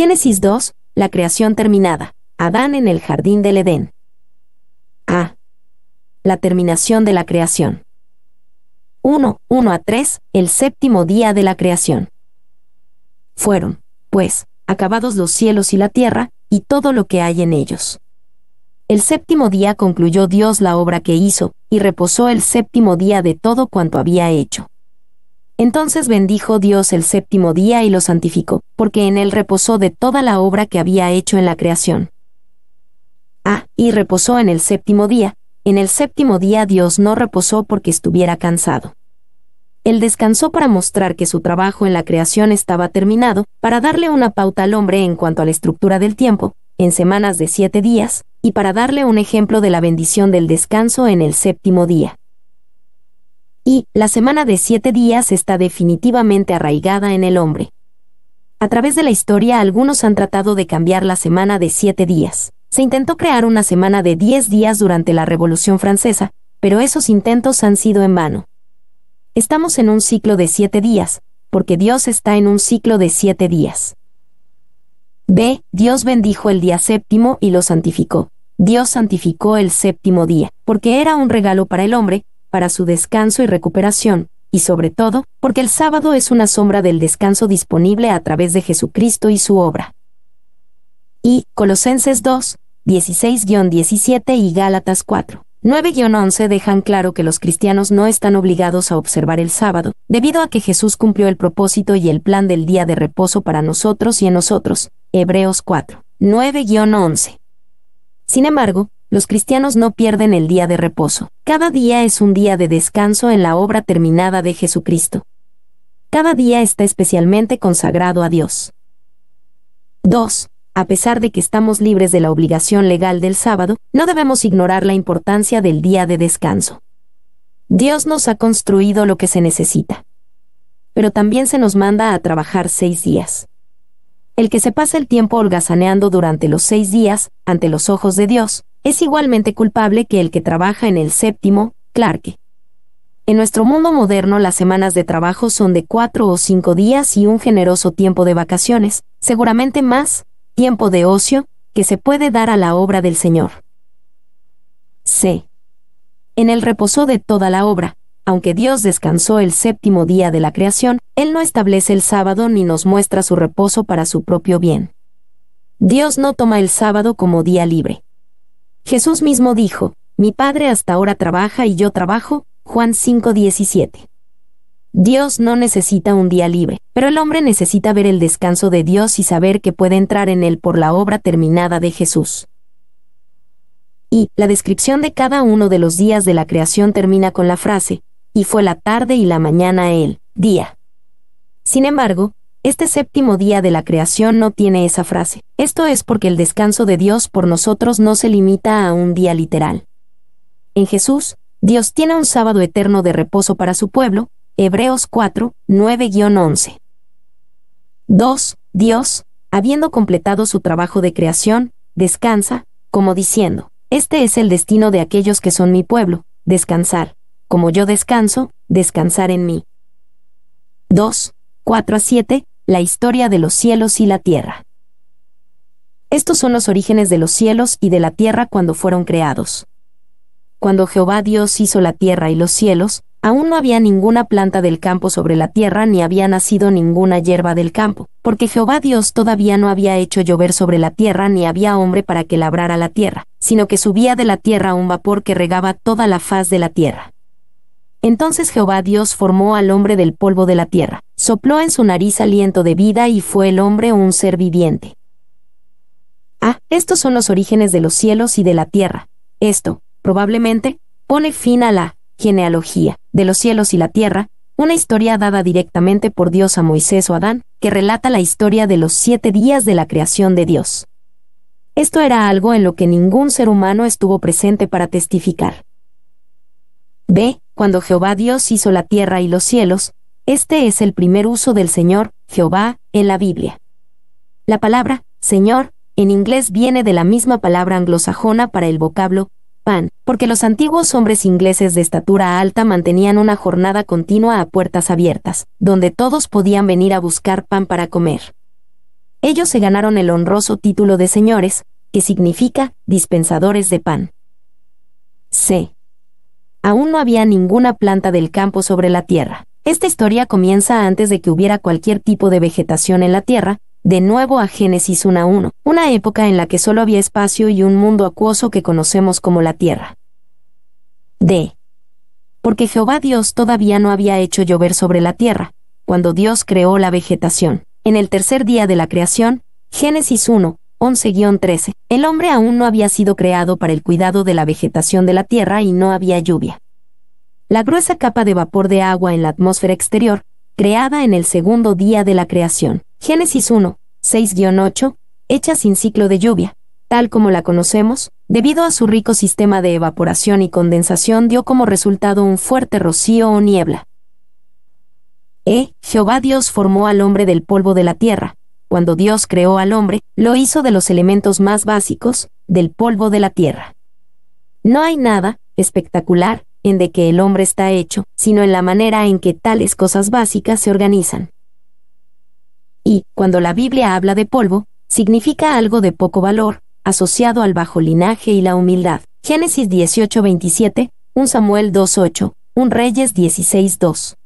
Génesis 2, la creación terminada. Adán en el jardín del Edén. A. La terminación de la creación. 1, 1 a 3, el séptimo día de la creación. Fueron, pues, acabados los cielos y la tierra, y todo lo que hay en ellos. El séptimo día concluyó Dios la obra que hizo, y reposó el séptimo día de todo cuanto había hecho. Entonces bendijo Dios el séptimo día y lo santificó, porque en él reposó de toda la obra que había hecho en la creación. Ah, y reposó en el séptimo día, en el séptimo día Dios no reposó porque estuviera cansado. Él descansó para mostrar que su trabajo en la creación estaba terminado, para darle una pauta al hombre en cuanto a la estructura del tiempo, en semanas de siete días, y para darle un ejemplo de la bendición del descanso en el séptimo día y la semana de siete días está definitivamente arraigada en el hombre. A través de la historia algunos han tratado de cambiar la semana de siete días. Se intentó crear una semana de diez días durante la Revolución Francesa, pero esos intentos han sido en vano. Estamos en un ciclo de siete días, porque Dios está en un ciclo de siete días. B. Dios bendijo el día séptimo y lo santificó. Dios santificó el séptimo día, porque era un regalo para el hombre, para su descanso y recuperación, y sobre todo, porque el sábado es una sombra del descanso disponible a través de Jesucristo y su obra. Y Colosenses 2, 16-17 y Gálatas 4. 9-11 dejan claro que los cristianos no están obligados a observar el sábado, debido a que Jesús cumplió el propósito y el plan del día de reposo para nosotros y en nosotros. Hebreos 4. 9-11. Sin embargo, los cristianos no pierden el día de reposo. Cada día es un día de descanso en la obra terminada de Jesucristo. Cada día está especialmente consagrado a Dios. 2. A pesar de que estamos libres de la obligación legal del sábado, no debemos ignorar la importancia del día de descanso. Dios nos ha construido lo que se necesita. Pero también se nos manda a trabajar seis días. El que se pasa el tiempo holgazaneando durante los seis días, ante los ojos de Dios, es igualmente culpable que el que trabaja en el séptimo, Clarke. En nuestro mundo moderno las semanas de trabajo son de cuatro o cinco días y un generoso tiempo de vacaciones, seguramente más, tiempo de ocio, que se puede dar a la obra del Señor. C. En el reposo de toda la obra, aunque Dios descansó el séptimo día de la creación, Él no establece el sábado ni nos muestra su reposo para su propio bien. Dios no toma el sábado como día libre. Jesús mismo dijo, Mi Padre hasta ahora trabaja y yo trabajo, Juan 5:17. Dios no necesita un día libre, pero el hombre necesita ver el descanso de Dios y saber que puede entrar en él por la obra terminada de Jesús. Y, la descripción de cada uno de los días de la creación termina con la frase, y fue la tarde y la mañana el día. Sin embargo, este séptimo día de la creación no tiene esa frase. Esto es porque el descanso de Dios por nosotros no se limita a un día literal. En Jesús, Dios tiene un sábado eterno de reposo para su pueblo, Hebreos 4, 9-11. 2. Dios, habiendo completado su trabajo de creación, descansa, como diciendo, este es el destino de aquellos que son mi pueblo, descansar, como yo descanso, descansar en mí. 2. 4 a 7, la historia de los cielos y la tierra. Estos son los orígenes de los cielos y de la tierra cuando fueron creados. Cuando Jehová Dios hizo la tierra y los cielos, aún no había ninguna planta del campo sobre la tierra ni había nacido ninguna hierba del campo, porque Jehová Dios todavía no había hecho llover sobre la tierra ni había hombre para que labrara la tierra, sino que subía de la tierra un vapor que regaba toda la faz de la tierra. Entonces Jehová Dios formó al hombre del polvo de la tierra, Sopló en su nariz aliento de vida y fue el hombre un ser viviente. Ah, estos son los orígenes de los cielos y de la tierra. Esto, probablemente, pone fin a la genealogía de los cielos y la tierra, una historia dada directamente por Dios a Moisés o Adán, que relata la historia de los siete días de la creación de Dios. Esto era algo en lo que ningún ser humano estuvo presente para testificar. B. Cuando Jehová Dios hizo la tierra y los cielos, este es el primer uso del Señor, Jehová, en la Biblia. La palabra, Señor, en inglés viene de la misma palabra anglosajona para el vocablo, pan, porque los antiguos hombres ingleses de estatura alta mantenían una jornada continua a puertas abiertas, donde todos podían venir a buscar pan para comer. Ellos se ganaron el honroso título de señores, que significa dispensadores de pan. C. Aún no había ninguna planta del campo sobre la tierra. Esta historia comienza antes de que hubiera cualquier tipo de vegetación en la Tierra, de nuevo a Génesis 1.1, una época en la que solo había espacio y un mundo acuoso que conocemos como la Tierra. D. Porque Jehová Dios todavía no había hecho llover sobre la Tierra, cuando Dios creó la vegetación. En el tercer día de la creación, Génesis 1, 11-13, el hombre aún no había sido creado para el cuidado de la vegetación de la Tierra y no había lluvia la gruesa capa de vapor de agua en la atmósfera exterior, creada en el segundo día de la creación. Génesis 1, 6-8, hecha sin ciclo de lluvia, tal como la conocemos, debido a su rico sistema de evaporación y condensación dio como resultado un fuerte rocío o niebla. E. Jehová Dios formó al hombre del polvo de la tierra. Cuando Dios creó al hombre, lo hizo de los elementos más básicos, del polvo de la tierra. No hay nada, espectacular, de que el hombre está hecho, sino en la manera en que tales cosas básicas se organizan. Y, cuando la Biblia habla de polvo, significa algo de poco valor, asociado al bajo linaje y la humildad. Génesis 18:27, un Samuel 2:8, un Reyes 16:2.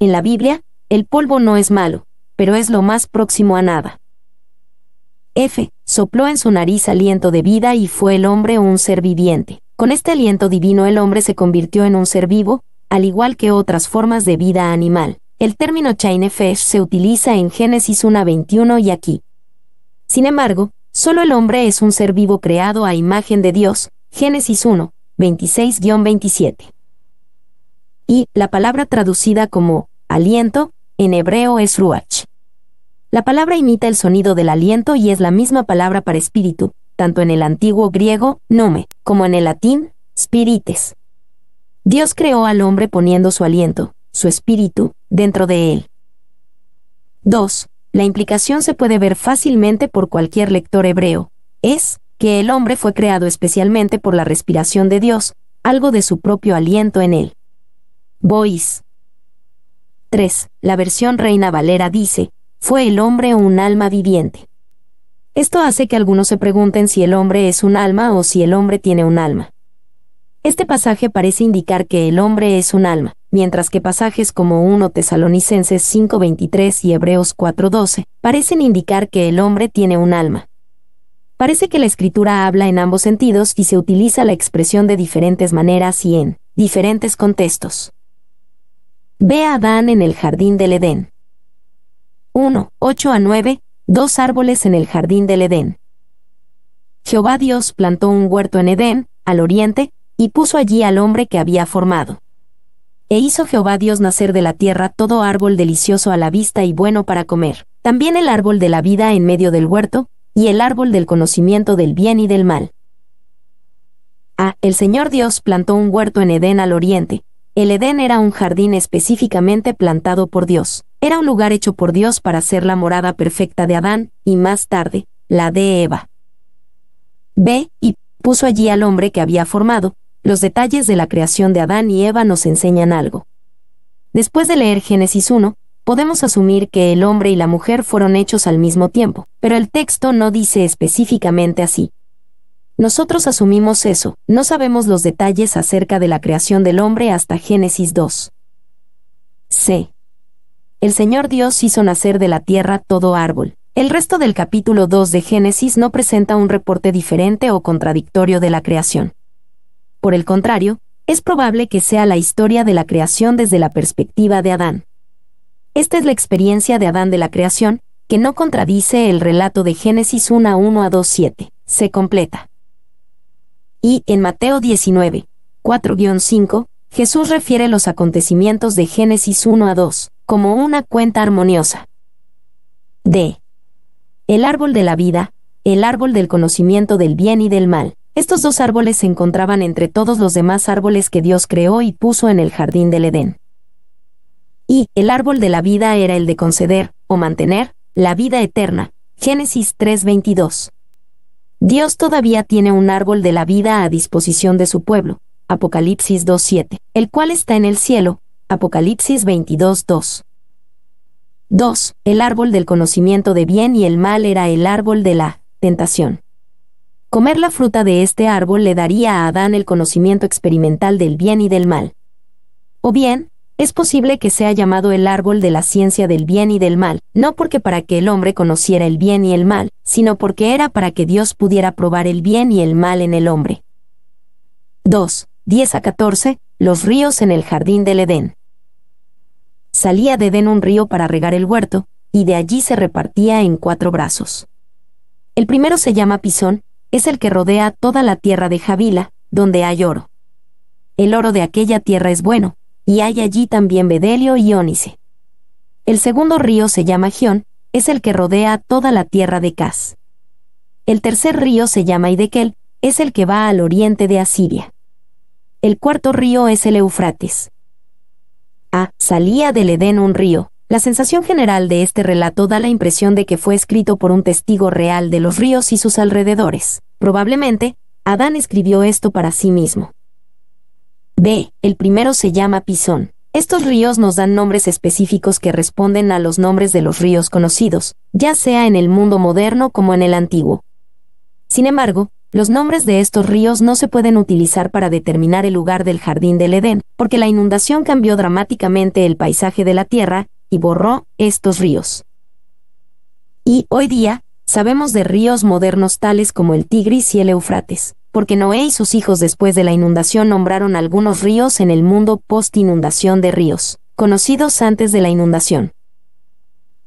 En la Biblia, el polvo no es malo, pero es lo más próximo a nada. F. Sopló en su nariz aliento de vida y fue el hombre un ser viviente. Con este aliento divino el hombre se convirtió en un ser vivo, al igual que otras formas de vida animal. El término chainefesh se utiliza en Génesis 1.21 y aquí. Sin embargo, solo el hombre es un ser vivo creado a imagen de Dios, Génesis 1, 26-27. Y, la palabra traducida como aliento, en hebreo es ruach. La palabra imita el sonido del aliento y es la misma palabra para espíritu, tanto en el antiguo griego, nome, como en el latín, spirites. Dios creó al hombre poniendo su aliento, su espíritu, dentro de él. 2. La implicación se puede ver fácilmente por cualquier lector hebreo. Es que el hombre fue creado especialmente por la respiración de Dios, algo de su propio aliento en él. Bois. 3. La versión Reina Valera dice, fue el hombre un alma viviente. Esto hace que algunos se pregunten si el hombre es un alma o si el hombre tiene un alma. Este pasaje parece indicar que el hombre es un alma, mientras que pasajes como 1 Tesalonicenses 5:23 y Hebreos 4:12 parecen indicar que el hombre tiene un alma. Parece que la escritura habla en ambos sentidos y se utiliza la expresión de diferentes maneras y en diferentes contextos. Ve a Adán en el jardín del Edén. 1, 8 a 9, dos árboles en el jardín del Edén. Jehová Dios plantó un huerto en Edén, al oriente, y puso allí al hombre que había formado. E hizo Jehová Dios nacer de la tierra todo árbol delicioso a la vista y bueno para comer, también el árbol de la vida en medio del huerto, y el árbol del conocimiento del bien y del mal. Ah, el Señor Dios plantó un huerto en Edén al oriente. El Edén era un jardín específicamente plantado por Dios. Era un lugar hecho por Dios para ser la morada perfecta de Adán, y más tarde, la de Eva. B. y puso allí al hombre que había formado, los detalles de la creación de Adán y Eva nos enseñan algo. Después de leer Génesis 1, podemos asumir que el hombre y la mujer fueron hechos al mismo tiempo, pero el texto no dice específicamente así. Nosotros asumimos eso, no sabemos los detalles acerca de la creación del hombre hasta Génesis 2. C el Señor Dios hizo nacer de la tierra todo árbol. El resto del capítulo 2 de Génesis no presenta un reporte diferente o contradictorio de la creación. Por el contrario, es probable que sea la historia de la creación desde la perspectiva de Adán. Esta es la experiencia de Adán de la creación, que no contradice el relato de Génesis 1 a 1 a 2 se completa. Y en Mateo 19, 4-5, Jesús refiere los acontecimientos de Génesis 1 a 2, como una cuenta armoniosa. D. El árbol de la vida, el árbol del conocimiento del bien y del mal. Estos dos árboles se encontraban entre todos los demás árboles que Dios creó y puso en el jardín del Edén. Y el árbol de la vida era el de conceder, o mantener, la vida eterna. Génesis 3:22. Dios todavía tiene un árbol de la vida a disposición de su pueblo, Apocalipsis 2.7, el cual está en el cielo, Apocalipsis 22, 2. 2. El árbol del conocimiento de bien y el mal era el árbol de la tentación. Comer la fruta de este árbol le daría a Adán el conocimiento experimental del bien y del mal. O bien, es posible que sea llamado el árbol de la ciencia del bien y del mal, no porque para que el hombre conociera el bien y el mal, sino porque era para que Dios pudiera probar el bien y el mal en el hombre. 2. 10 a 14. Los ríos en el jardín del Edén salía de Edén un río para regar el huerto, y de allí se repartía en cuatro brazos. El primero se llama Pisón, es el que rodea toda la tierra de Javila, donde hay oro. El oro de aquella tierra es bueno, y hay allí también bedelio y onice El segundo río se llama Gión, es el que rodea toda la tierra de Cas. El tercer río se llama Idekel, es el que va al oriente de Asiria. El cuarto río es el Eufrates a salía del Edén un río. La sensación general de este relato da la impresión de que fue escrito por un testigo real de los ríos y sus alrededores. Probablemente, Adán escribió esto para sí mismo. b. El primero se llama Pisón. Estos ríos nos dan nombres específicos que responden a los nombres de los ríos conocidos, ya sea en el mundo moderno como en el antiguo. Sin embargo, los nombres de estos ríos no se pueden utilizar para determinar el lugar del jardín del Edén, porque la inundación cambió dramáticamente el paisaje de la tierra y borró estos ríos. Y hoy día, sabemos de ríos modernos tales como el Tigris y el Eufrates, porque Noé y sus hijos después de la inundación nombraron algunos ríos en el mundo post-inundación de ríos, conocidos antes de la inundación.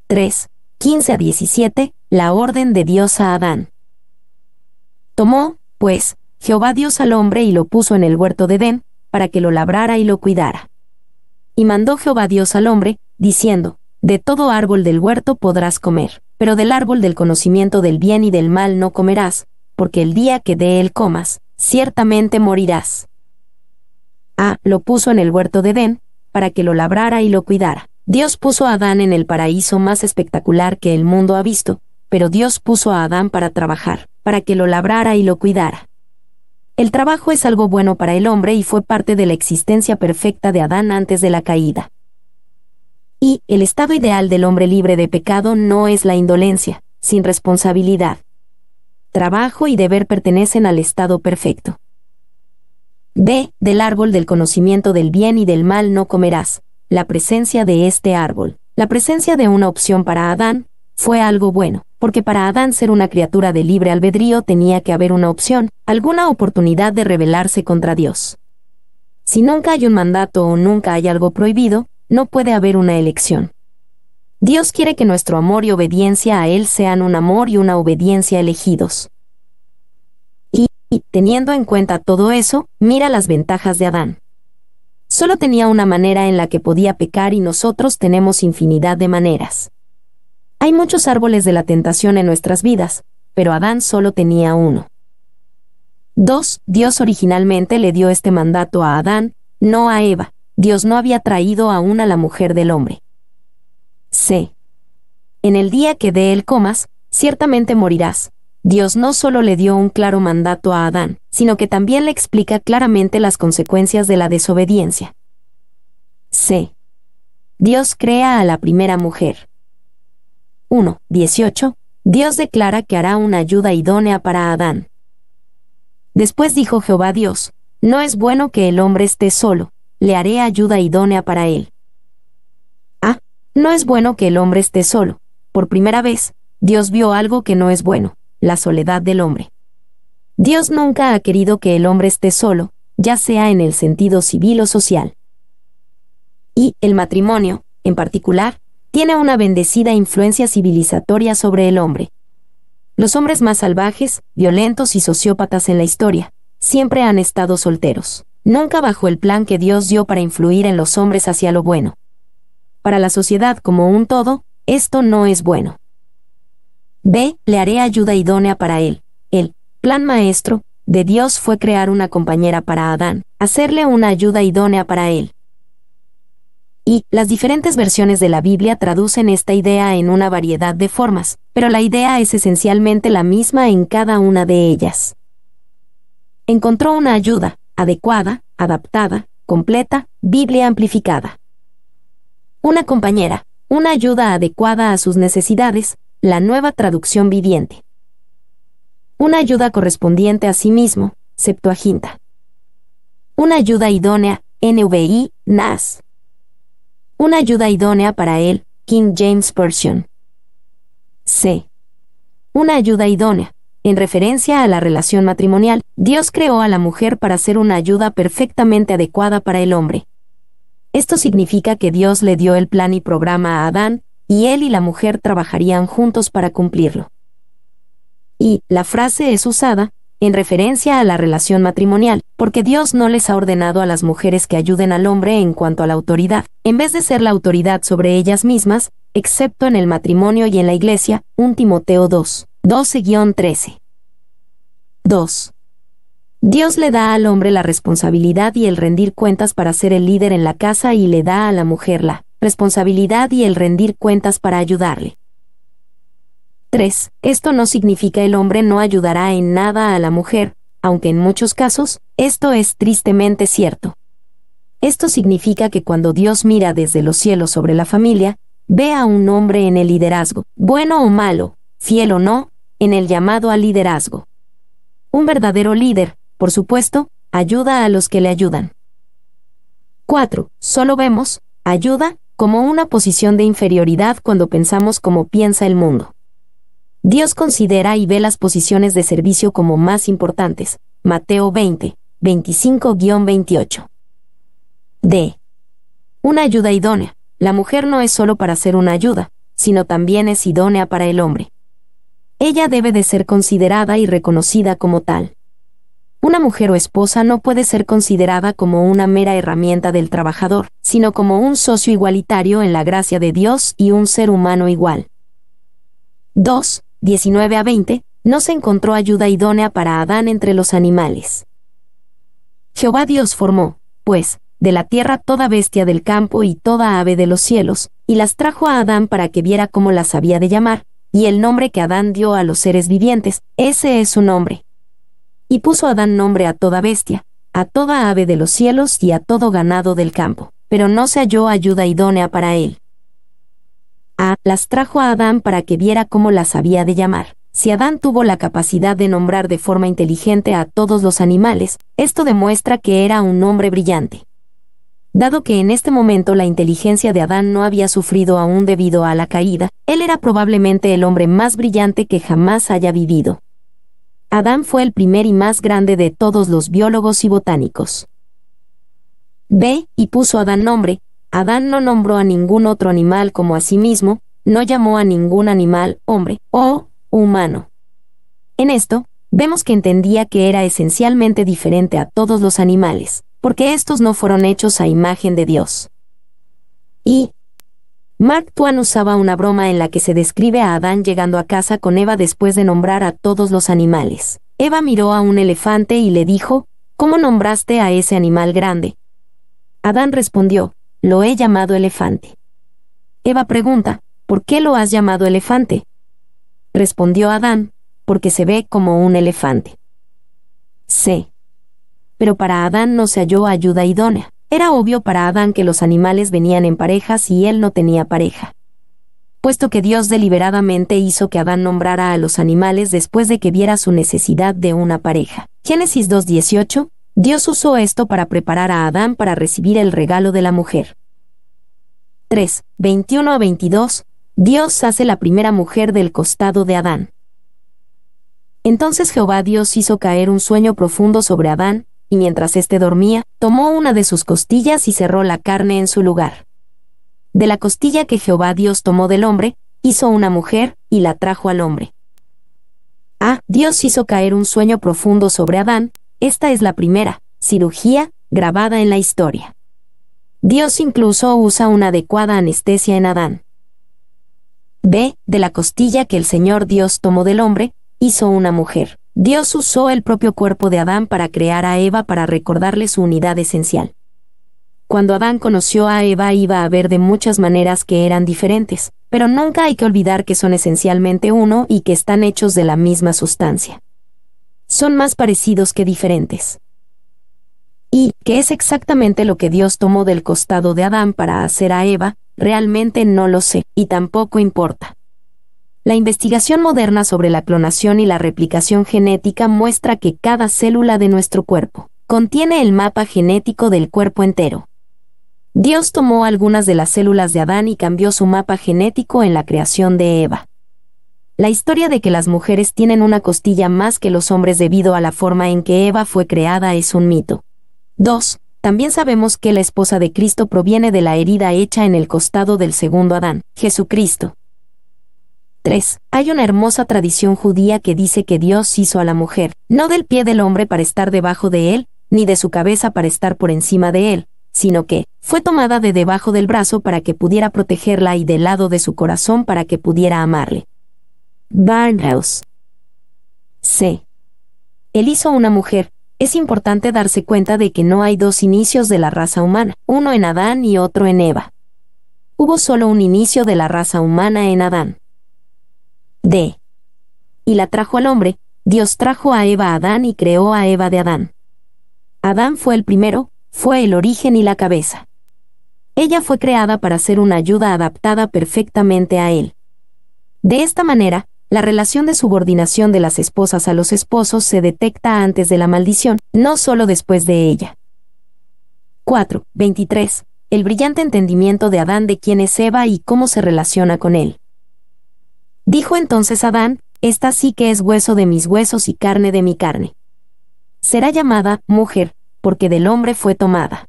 3. 15 a 17. La orden de Dios a Adán. Tomó, pues, Jehová Dios al hombre y lo puso en el huerto de Edén, para que lo labrara y lo cuidara. Y mandó Jehová Dios al hombre, diciendo, De todo árbol del huerto podrás comer, pero del árbol del conocimiento del bien y del mal no comerás, porque el día que de él comas, ciertamente morirás. a ah, lo puso en el huerto de Edén, para que lo labrara y lo cuidara. Dios puso a Adán en el paraíso más espectacular que el mundo ha visto, pero Dios puso a Adán para trabajar, para que lo labrara y lo cuidara. El trabajo es algo bueno para el hombre y fue parte de la existencia perfecta de Adán antes de la caída. Y el estado ideal del hombre libre de pecado no es la indolencia, sin responsabilidad. Trabajo y deber pertenecen al estado perfecto. B. Del árbol del conocimiento del bien y del mal no comerás. La presencia de este árbol, la presencia de una opción para Adán, fue algo bueno porque para Adán ser una criatura de libre albedrío tenía que haber una opción, alguna oportunidad de rebelarse contra Dios. Si nunca hay un mandato o nunca hay algo prohibido, no puede haber una elección. Dios quiere que nuestro amor y obediencia a Él sean un amor y una obediencia elegidos. Y, teniendo en cuenta todo eso, mira las ventajas de Adán. Solo tenía una manera en la que podía pecar y nosotros tenemos infinidad de maneras. Hay muchos árboles de la tentación en nuestras vidas, pero Adán solo tenía uno. 2. Dios originalmente le dio este mandato a Adán, no a Eva. Dios no había traído aún a la mujer del hombre. C. En el día que dé él comas, ciertamente morirás. Dios no solo le dio un claro mandato a Adán, sino que también le explica claramente las consecuencias de la desobediencia. C. Dios crea a la primera mujer. 1, 18, Dios declara que hará una ayuda idónea para Adán. Después dijo Jehová Dios, No es bueno que el hombre esté solo, le haré ayuda idónea para él. Ah, no es bueno que el hombre esté solo. Por primera vez, Dios vio algo que no es bueno, la soledad del hombre. Dios nunca ha querido que el hombre esté solo, ya sea en el sentido civil o social. Y el matrimonio, en particular, tiene una bendecida influencia civilizatoria sobre el hombre. Los hombres más salvajes, violentos y sociópatas en la historia, siempre han estado solteros, nunca bajo el plan que Dios dio para influir en los hombres hacia lo bueno. Para la sociedad como un todo, esto no es bueno. B. Le haré ayuda idónea para él. El plan maestro de Dios fue crear una compañera para Adán, hacerle una ayuda idónea para él y las diferentes versiones de la Biblia traducen esta idea en una variedad de formas, pero la idea es esencialmente la misma en cada una de ellas. Encontró una ayuda, adecuada, adaptada, completa, Biblia amplificada. Una compañera, una ayuda adecuada a sus necesidades, la nueva traducción viviente. Una ayuda correspondiente a sí mismo, Septuaginta. Una ayuda idónea, NVI, NAS. Una ayuda idónea para él, King James Version. C. Una ayuda idónea. En referencia a la relación matrimonial, Dios creó a la mujer para ser una ayuda perfectamente adecuada para el hombre. Esto significa que Dios le dio el plan y programa a Adán, y él y la mujer trabajarían juntos para cumplirlo. Y la frase es usada, en referencia a la relación matrimonial, porque Dios no les ha ordenado a las mujeres que ayuden al hombre en cuanto a la autoridad, en vez de ser la autoridad sobre ellas mismas, excepto en el matrimonio y en la iglesia, 1 Timoteo 2, 12-13. 2. Dios le da al hombre la responsabilidad y el rendir cuentas para ser el líder en la casa y le da a la mujer la responsabilidad y el rendir cuentas para ayudarle. 3. Esto no significa el hombre no ayudará en nada a la mujer, aunque en muchos casos, esto es tristemente cierto. Esto significa que cuando Dios mira desde los cielos sobre la familia, ve a un hombre en el liderazgo, bueno o malo, fiel o no, en el llamado al liderazgo. Un verdadero líder, por supuesto, ayuda a los que le ayudan. 4. Solo vemos, ayuda, como una posición de inferioridad cuando pensamos como piensa el mundo. Dios considera y ve las posiciones de servicio como más importantes. Mateo 20, 25-28. D. Una ayuda idónea. La mujer no es solo para ser una ayuda, sino también es idónea para el hombre. Ella debe de ser considerada y reconocida como tal. Una mujer o esposa no puede ser considerada como una mera herramienta del trabajador, sino como un socio igualitario en la gracia de Dios y un ser humano igual. 2. 19 a 20, no se encontró ayuda idónea para Adán entre los animales. Jehová Dios formó, pues, de la tierra toda bestia del campo y toda ave de los cielos, y las trajo a Adán para que viera cómo las había de llamar, y el nombre que Adán dio a los seres vivientes, ese es su nombre. Y puso Adán nombre a toda bestia, a toda ave de los cielos y a todo ganado del campo, pero no se halló ayuda idónea para él. A, ah, las trajo a Adán para que viera cómo las había de llamar. Si Adán tuvo la capacidad de nombrar de forma inteligente a todos los animales, esto demuestra que era un hombre brillante. Dado que en este momento la inteligencia de Adán no había sufrido aún debido a la caída, él era probablemente el hombre más brillante que jamás haya vivido. Adán fue el primer y más grande de todos los biólogos y botánicos. B. Y puso a Adán nombre, Adán no nombró a ningún otro animal como a sí mismo, no llamó a ningún animal hombre o humano. En esto, vemos que entendía que era esencialmente diferente a todos los animales, porque estos no fueron hechos a imagen de Dios. Y Mark Twain usaba una broma en la que se describe a Adán llegando a casa con Eva después de nombrar a todos los animales. Eva miró a un elefante y le dijo, ¿Cómo nombraste a ese animal grande? Adán respondió, lo he llamado elefante. Eva pregunta, ¿por qué lo has llamado elefante? Respondió Adán, porque se ve como un elefante. Sí. Pero para Adán no se halló ayuda idónea. Era obvio para Adán que los animales venían en parejas y él no tenía pareja. Puesto que Dios deliberadamente hizo que Adán nombrara a los animales después de que viera su necesidad de una pareja. Génesis 2.18, Dios usó esto para preparar a Adán para recibir el regalo de la mujer. 3. 21 a 22. Dios hace la primera mujer del costado de Adán. Entonces Jehová Dios hizo caer un sueño profundo sobre Adán, y mientras éste dormía, tomó una de sus costillas y cerró la carne en su lugar. De la costilla que Jehová Dios tomó del hombre, hizo una mujer, y la trajo al hombre. A. Ah, Dios hizo caer un sueño profundo sobre Adán, esta es la primera cirugía grabada en la historia. Dios incluso usa una adecuada anestesia en Adán. B. De la costilla que el Señor Dios tomó del hombre, hizo una mujer. Dios usó el propio cuerpo de Adán para crear a Eva para recordarle su unidad esencial. Cuando Adán conoció a Eva iba a ver de muchas maneras que eran diferentes, pero nunca hay que olvidar que son esencialmente uno y que están hechos de la misma sustancia son más parecidos que diferentes. Y, que es exactamente lo que Dios tomó del costado de Adán para hacer a Eva, realmente no lo sé, y tampoco importa. La investigación moderna sobre la clonación y la replicación genética muestra que cada célula de nuestro cuerpo contiene el mapa genético del cuerpo entero. Dios tomó algunas de las células de Adán y cambió su mapa genético en la creación de Eva. La historia de que las mujeres tienen una costilla más que los hombres debido a la forma en que Eva fue creada es un mito. 2. También sabemos que la esposa de Cristo proviene de la herida hecha en el costado del segundo Adán, Jesucristo. 3. Hay una hermosa tradición judía que dice que Dios hizo a la mujer, no del pie del hombre para estar debajo de él, ni de su cabeza para estar por encima de él, sino que, fue tomada de debajo del brazo para que pudiera protegerla y del lado de su corazón para que pudiera amarle. Barnhouse. C. Él hizo una mujer. Es importante darse cuenta de que no hay dos inicios de la raza humana, uno en Adán y otro en Eva. Hubo solo un inicio de la raza humana en Adán. D. Y la trajo al hombre, Dios trajo a Eva a Adán y creó a Eva de Adán. Adán fue el primero, fue el origen y la cabeza. Ella fue creada para ser una ayuda adaptada perfectamente a él. De esta manera, la relación de subordinación de las esposas a los esposos se detecta antes de la maldición, no solo después de ella. 4.23. El brillante entendimiento de Adán de quién es Eva y cómo se relaciona con él. Dijo entonces Adán, Esta sí que es hueso de mis huesos y carne de mi carne. Será llamada mujer, porque del hombre fue tomada.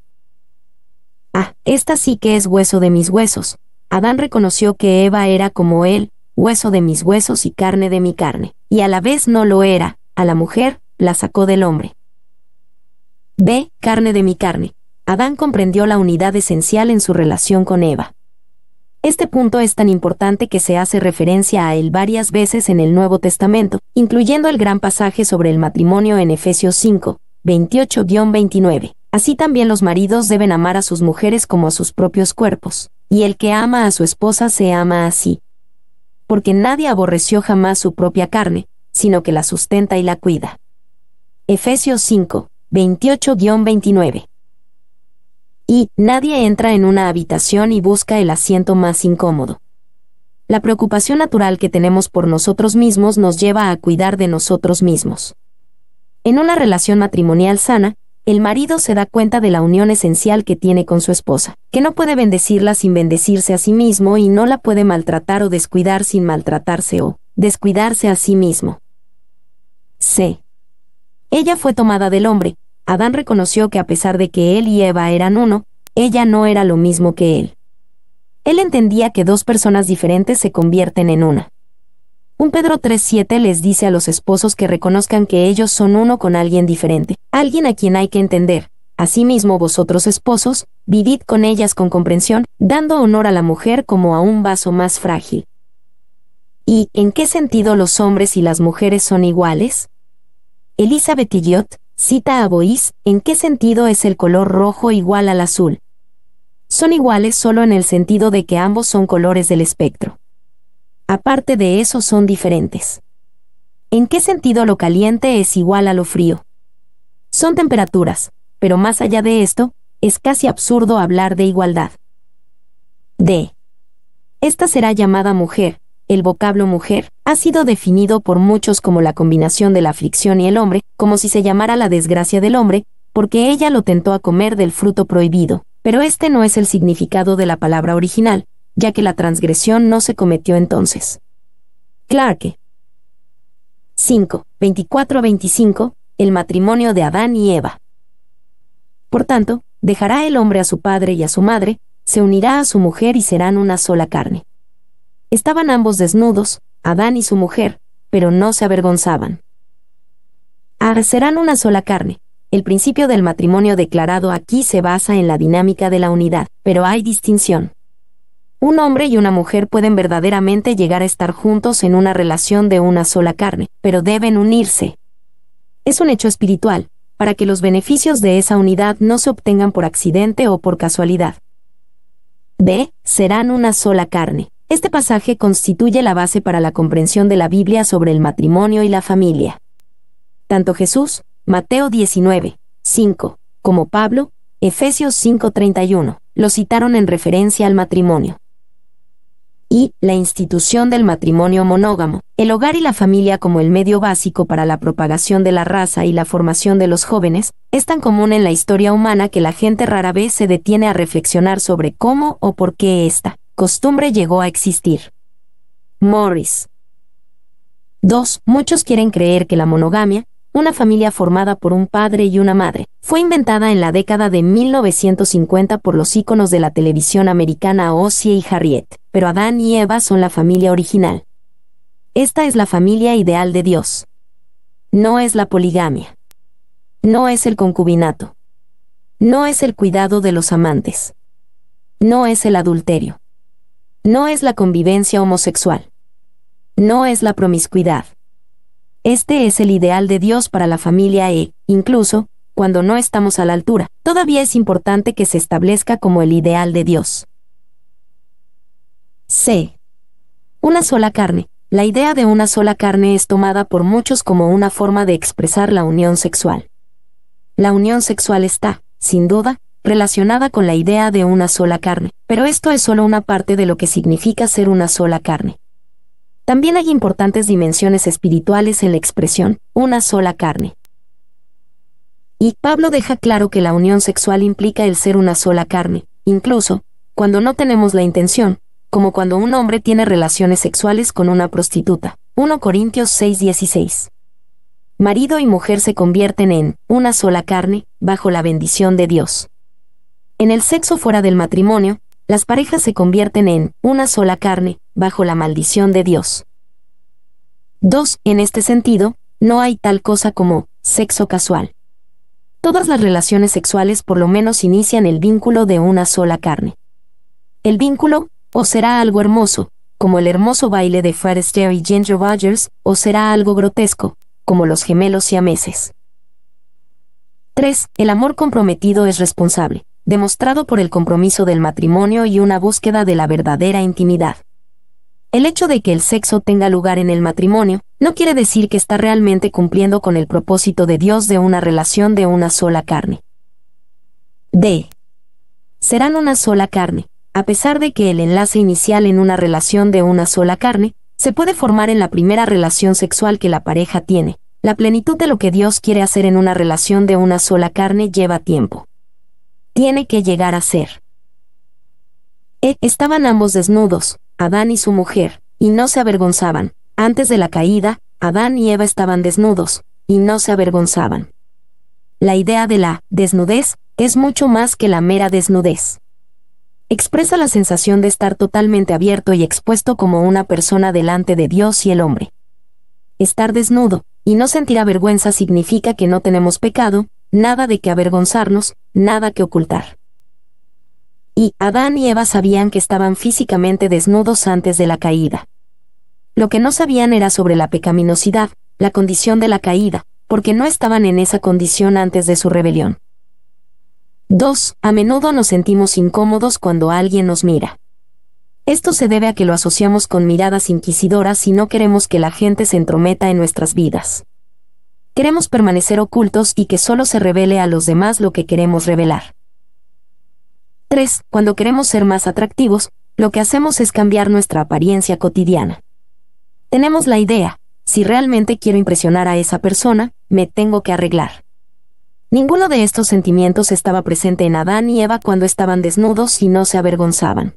Ah, esta sí que es hueso de mis huesos. Adán reconoció que Eva era como él, hueso de mis huesos y carne de mi carne, y a la vez no lo era, a la mujer, la sacó del hombre. B. Carne de mi carne. Adán comprendió la unidad esencial en su relación con Eva. Este punto es tan importante que se hace referencia a él varias veces en el Nuevo Testamento, incluyendo el gran pasaje sobre el matrimonio en Efesios 5, 28-29. Así también los maridos deben amar a sus mujeres como a sus propios cuerpos, y el que ama a su esposa se ama así porque nadie aborreció jamás su propia carne, sino que la sustenta y la cuida. Efesios 5, 28-29. Y, nadie entra en una habitación y busca el asiento más incómodo. La preocupación natural que tenemos por nosotros mismos nos lleva a cuidar de nosotros mismos. En una relación matrimonial sana, el marido se da cuenta de la unión esencial que tiene con su esposa, que no puede bendecirla sin bendecirse a sí mismo y no la puede maltratar o descuidar sin maltratarse o descuidarse a sí mismo. C. Ella fue tomada del hombre, Adán reconoció que a pesar de que él y Eva eran uno, ella no era lo mismo que él. Él entendía que dos personas diferentes se convierten en una. Un Pedro 3.7 les dice a los esposos que reconozcan que ellos son uno con alguien diferente, alguien a quien hay que entender. Asimismo vosotros esposos, vivid con ellas con comprensión, dando honor a la mujer como a un vaso más frágil. ¿Y en qué sentido los hombres y las mujeres son iguales? Elizabeth Elliot cita a Bois, ¿en qué sentido es el color rojo igual al azul? Son iguales solo en el sentido de que ambos son colores del espectro aparte de eso son diferentes. ¿En qué sentido lo caliente es igual a lo frío? Son temperaturas, pero más allá de esto, es casi absurdo hablar de igualdad. D. Esta será llamada mujer. El vocablo mujer ha sido definido por muchos como la combinación de la aflicción y el hombre, como si se llamara la desgracia del hombre, porque ella lo tentó a comer del fruto prohibido. Pero este no es el significado de la palabra original, ya que la transgresión no se cometió entonces. Clarke. 5. 24 25. El matrimonio de Adán y Eva. Por tanto, dejará el hombre a su padre y a su madre, se unirá a su mujer y serán una sola carne. Estaban ambos desnudos, Adán y su mujer, pero no se avergonzaban. Ah, serán una sola carne. El principio del matrimonio declarado aquí se basa en la dinámica de la unidad, pero hay distinción. Un hombre y una mujer pueden verdaderamente llegar a estar juntos en una relación de una sola carne, pero deben unirse. Es un hecho espiritual, para que los beneficios de esa unidad no se obtengan por accidente o por casualidad. B. Serán una sola carne. Este pasaje constituye la base para la comprensión de la Biblia sobre el matrimonio y la familia. Tanto Jesús, Mateo 19, 5, como Pablo, Efesios 5:31, lo citaron en referencia al matrimonio y la institución del matrimonio monógamo, el hogar y la familia como el medio básico para la propagación de la raza y la formación de los jóvenes, es tan común en la historia humana que la gente rara vez se detiene a reflexionar sobre cómo o por qué esta costumbre llegó a existir. Morris. 2. Muchos quieren creer que la monogamia, una familia formada por un padre y una madre, fue inventada en la década de 1950 por los íconos de la televisión americana Ossie y Harriet, pero Adán y Eva son la familia original. Esta es la familia ideal de Dios. No es la poligamia. No es el concubinato. No es el cuidado de los amantes. No es el adulterio. No es la convivencia homosexual. No es la promiscuidad. Este es el ideal de Dios para la familia e, incluso, cuando no estamos a la altura, todavía es importante que se establezca como el ideal de Dios. C. Una sola carne. La idea de una sola carne es tomada por muchos como una forma de expresar la unión sexual. La unión sexual está, sin duda, relacionada con la idea de una sola carne, pero esto es solo una parte de lo que significa ser una sola carne. También hay importantes dimensiones espirituales en la expresión, una sola carne. Y Pablo deja claro que la unión sexual implica el ser una sola carne, incluso, cuando no tenemos la intención, como cuando un hombre tiene relaciones sexuales con una prostituta. 1 Corintios 6:16. Marido y mujer se convierten en una sola carne, bajo la bendición de Dios. En el sexo fuera del matrimonio, las parejas se convierten en una sola carne, bajo la maldición de Dios. 2. En este sentido, no hay tal cosa como sexo casual. Todas las relaciones sexuales por lo menos inician el vínculo de una sola carne. El vínculo, o será algo hermoso, como el hermoso baile de Fred y Ginger Rogers, o será algo grotesco, como los gemelos siameses. 3. El amor comprometido es responsable demostrado por el compromiso del matrimonio y una búsqueda de la verdadera intimidad. El hecho de que el sexo tenga lugar en el matrimonio no quiere decir que está realmente cumpliendo con el propósito de Dios de una relación de una sola carne. D. Serán una sola carne. A pesar de que el enlace inicial en una relación de una sola carne se puede formar en la primera relación sexual que la pareja tiene, la plenitud de lo que Dios quiere hacer en una relación de una sola carne lleva tiempo tiene que llegar a ser. E, estaban ambos desnudos, Adán y su mujer, y no se avergonzaban. Antes de la caída, Adán y Eva estaban desnudos, y no se avergonzaban. La idea de la desnudez es mucho más que la mera desnudez. Expresa la sensación de estar totalmente abierto y expuesto como una persona delante de Dios y el hombre. Estar desnudo, y no sentir avergüenza significa que no tenemos pecado, nada de que avergonzarnos, nada que ocultar. Y Adán y Eva sabían que estaban físicamente desnudos antes de la caída. Lo que no sabían era sobre la pecaminosidad, la condición de la caída, porque no estaban en esa condición antes de su rebelión. 2. A menudo nos sentimos incómodos cuando alguien nos mira. Esto se debe a que lo asociamos con miradas inquisidoras y no queremos que la gente se entrometa en nuestras vidas. Queremos permanecer ocultos y que solo se revele a los demás lo que queremos revelar. 3. Cuando queremos ser más atractivos, lo que hacemos es cambiar nuestra apariencia cotidiana. Tenemos la idea, si realmente quiero impresionar a esa persona, me tengo que arreglar. Ninguno de estos sentimientos estaba presente en Adán y Eva cuando estaban desnudos y no se avergonzaban.